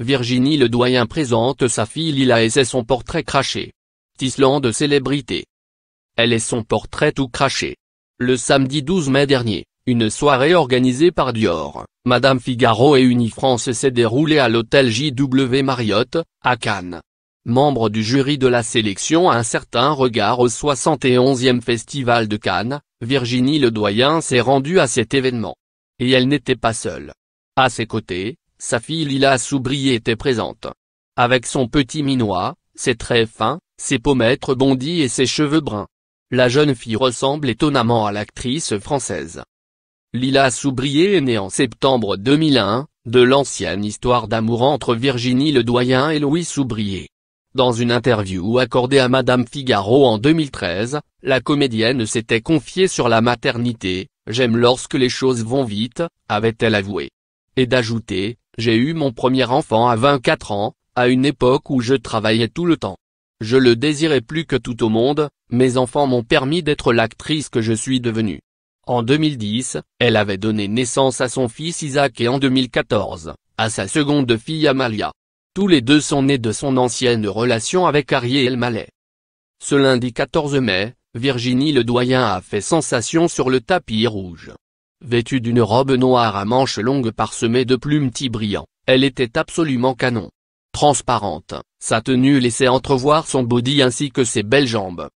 Virginie Le Doyen présente sa fille Lila et c'est son portrait craché. de célébrité. Elle est son portrait tout craché. Le samedi 12 mai dernier, une soirée organisée par Dior, Madame Figaro et Unifrance s'est déroulée à l'hôtel JW Marriott, à Cannes. Membre du jury de la sélection à Un certain regard au 71e Festival de Cannes, Virginie Ledoyen s'est rendue à cet événement. Et elle n'était pas seule. À ses côtés, sa fille Lila Soubrier était présente. Avec son petit minois, ses traits fins, ses pommettes bondies et ses cheveux bruns. La jeune fille ressemble étonnamment à l'actrice française. Lila Soubrier est née en septembre 2001, de l'ancienne histoire d'amour entre Virginie Ledoyen et Louis Soubrier. Dans une interview accordée à Madame Figaro en 2013, la comédienne s'était confiée sur la maternité, « J'aime lorsque les choses vont vite », avait-elle avoué. Et d'ajouter, j'ai eu mon premier enfant à 24 ans, à une époque où je travaillais tout le temps. Je le désirais plus que tout au monde, mes enfants m'ont permis d'être l'actrice que je suis devenue. En 2010, elle avait donné naissance à son fils Isaac et en 2014, à sa seconde fille Amalia. Tous les deux sont nés de son ancienne relation avec Ariel Mallet. Ce lundi 14 mai, Virginie Le Doyen a fait sensation sur le tapis rouge. Vêtue d'une robe noire à manches longues parsemée de plumes brillants, elle était absolument canon. Transparente, sa tenue laissait entrevoir son body ainsi que ses belles jambes.